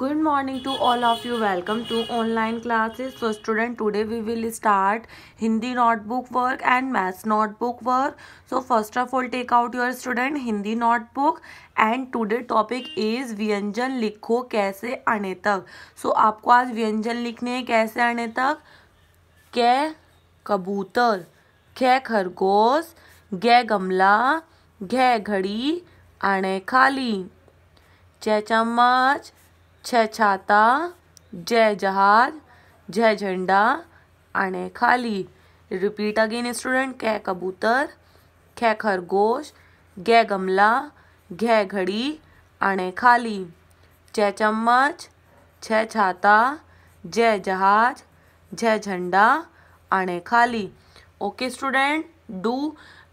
Good morning to all of you welcome to online classes so student today we will start Hindi notebook work and maths notebook work so first of all take out your student Hindi notebook and today topic is vyanjan लिखो कैसे आने तक सो so, आपको आज व्यंजन लिखने हैं कैसे आने तक कै कबूतर कै खरगोश गै गमला घे घड़ी अणे खाली चै चम्मच छह छाता जय जहाज जय झंडा आने खाली रिपीट अगेन स्टूडेंट कै कबूतर खै खरगोश गै गमला घै घड़ी आने खाली जय चम्मच छह छाता जय जहाज जय झंडा आने खाली okay student do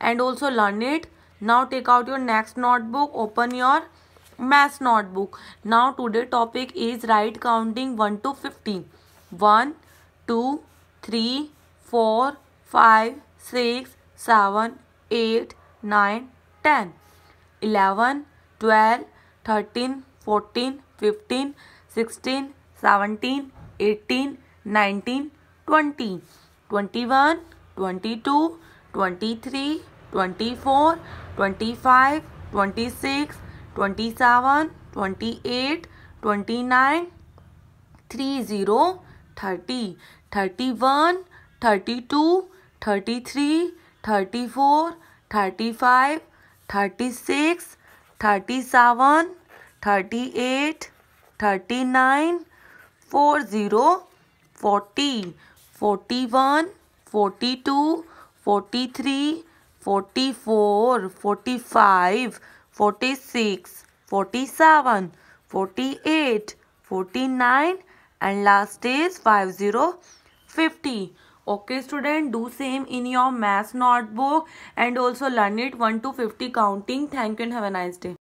and also learn it now take out your next notebook open your maths notebook now today topic is write counting one to fifteen one two three four five six seven eight nine ten eleven twelve thirteen fourteen fifteen sixteen seventeen eighteen nineteen twenty twenty one twenty two twenty three twenty four twenty five twenty six twenty seven twenty eight twenty nine three zero thirty thirty one thirty two thirty three thirty four thirty five thirty six thirty seven thirty eight thirty nine four zero forty forty one forty two forty three forty four forty five 46, 47, 48, 49 and last is 50, 50. Okay student, do same in your math notebook and also learn it 1 to 50 counting. Thank you and have a nice day.